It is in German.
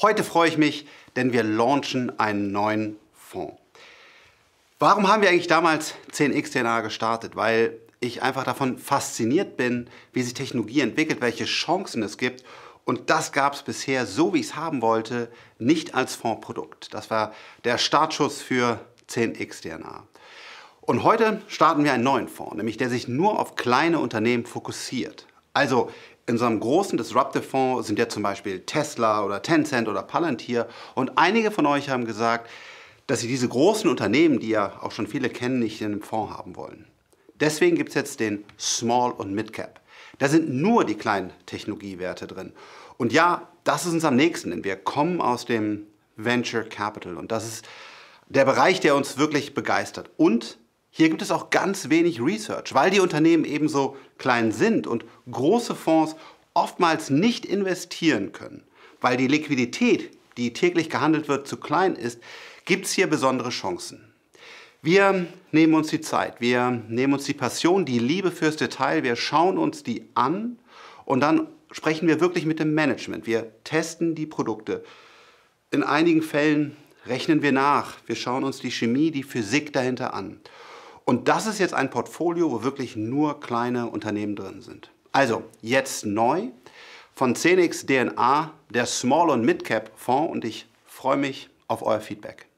Heute freue ich mich, denn wir launchen einen neuen Fonds. Warum haben wir eigentlich damals 10xDNA gestartet? Weil ich einfach davon fasziniert bin, wie sich Technologie entwickelt, welche Chancen es gibt. Und das gab es bisher, so wie ich es haben wollte, nicht als Fondsprodukt. Das war der Startschuss für 10xDNA. Und heute starten wir einen neuen Fonds, nämlich der sich nur auf kleine Unternehmen fokussiert. Also in so einem großen Disruptive-Fonds sind ja zum Beispiel Tesla oder Tencent oder Palantir. Und einige von euch haben gesagt, dass sie diese großen Unternehmen, die ja auch schon viele kennen, nicht in einem Fonds haben wollen. Deswegen gibt es jetzt den Small und Mid Cap. Da sind nur die kleinen Technologiewerte drin. Und ja, das ist uns am nächsten, denn wir kommen aus dem Venture Capital. Und das ist der Bereich, der uns wirklich begeistert. Und hier gibt es auch ganz wenig Research, weil die Unternehmen ebenso klein sind und große Fonds oftmals nicht investieren können. Weil die Liquidität, die täglich gehandelt wird, zu klein ist, gibt es hier besondere Chancen. Wir nehmen uns die Zeit, wir nehmen uns die Passion, die Liebe fürs Detail, wir schauen uns die an und dann sprechen wir wirklich mit dem Management. Wir testen die Produkte. In einigen Fällen rechnen wir nach, wir schauen uns die Chemie, die Physik dahinter an. Und das ist jetzt ein Portfolio, wo wirklich nur kleine Unternehmen drin sind. Also jetzt neu von Cenix DNA, der Small- und Mid-Cap-Fonds und ich freue mich auf euer Feedback.